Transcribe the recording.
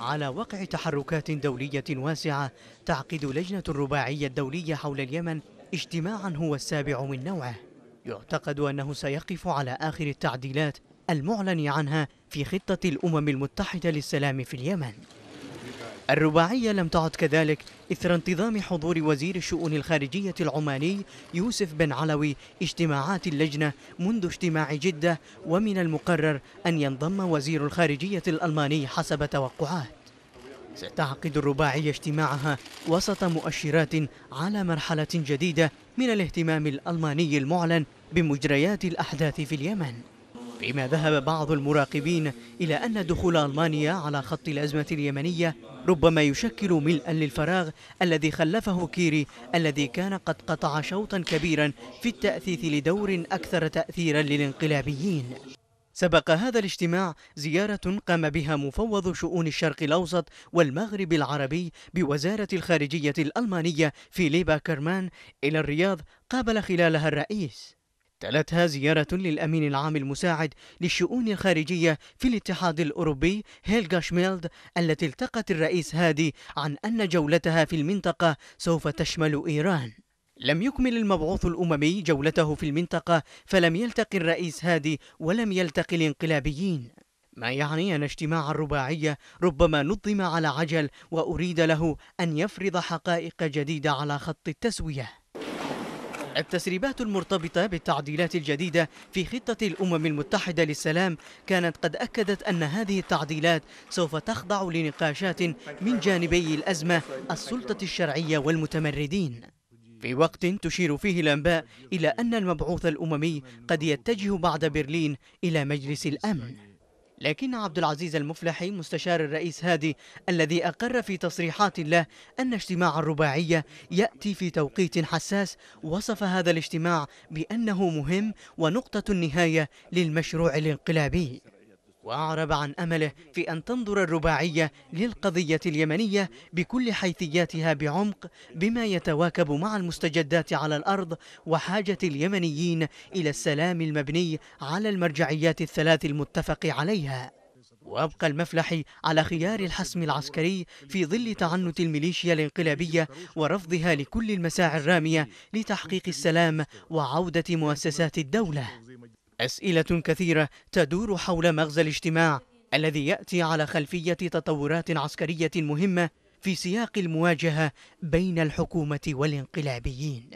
على وقع تحركات دولية واسعة تعقد لجنة الرباعية الدولية حول اليمن اجتماعا هو السابع من نوعه يعتقد أنه سيقف على آخر التعديلات المعلن عنها في خطة الأمم المتحدة للسلام في اليمن الرباعية لم تعد كذلك إثر انتظام حضور وزير الشؤون الخارجية العماني يوسف بن علوي اجتماعات اللجنة منذ اجتماع جدة ومن المقرر أن ينضم وزير الخارجية الألماني حسب توقعات ستعقد الرباعية اجتماعها وسط مؤشرات على مرحلة جديدة من الاهتمام الألماني المعلن بمجريات الأحداث في اليمن فيما ذهب بعض المراقبين إلى أن دخول ألمانيا على خط الأزمة اليمنية ربما يشكل ملءا للفراغ الذي خلفه كيري الذي كان قد قطع شوطا كبيرا في التأثيث لدور أكثر تأثيرا للانقلابيين سبق هذا الاجتماع زيارة قام بها مفوض شؤون الشرق الأوسط والمغرب العربي بوزارة الخارجية الألمانية فيليبا كرمان إلى الرياض قابل خلالها الرئيس تلتها زيارة للأمين العام المساعد للشؤون الخارجية في الاتحاد الأوروبي هيلغا شميلد التي التقت الرئيس هادي عن أن جولتها في المنطقة سوف تشمل إيران لم يكمل المبعوث الأممي جولته في المنطقة فلم يلتقي الرئيس هادي ولم يلتقي الانقلابيين ما يعني أن اجتماع الرباعية ربما نظم على عجل وأريد له أن يفرض حقائق جديدة على خط التسوية التسريبات المرتبطة بالتعديلات الجديدة في خطة الأمم المتحدة للسلام كانت قد أكدت أن هذه التعديلات سوف تخضع لنقاشات من جانبي الأزمة السلطة الشرعية والمتمردين في وقت تشير فيه الأنباء إلى أن المبعوث الأممي قد يتجه بعد برلين إلى مجلس الأمن لكن عبد العزيز المفلحي مستشار الرئيس هادي الذي أقر في تصريحات له أن اجتماع الرباعية يأتي في توقيت حساس وصف هذا الاجتماع بأنه مهم ونقطة النهاية للمشروع الانقلابي وأعرب عن أمله في أن تنظر الرباعية للقضية اليمنية بكل حيثياتها بعمق بما يتواكب مع المستجدات على الأرض وحاجة اليمنيين إلى السلام المبني على المرجعيات الثلاث المتفق عليها وأبقى المفلح على خيار الحسم العسكري في ظل تعنت الميليشيا الانقلابية ورفضها لكل المساعي الرامية لتحقيق السلام وعودة مؤسسات الدولة أسئلة كثيرة تدور حول مغزى الاجتماع الذي يأتي على خلفية تطورات عسكرية مهمة في سياق المواجهة بين الحكومة والانقلابيين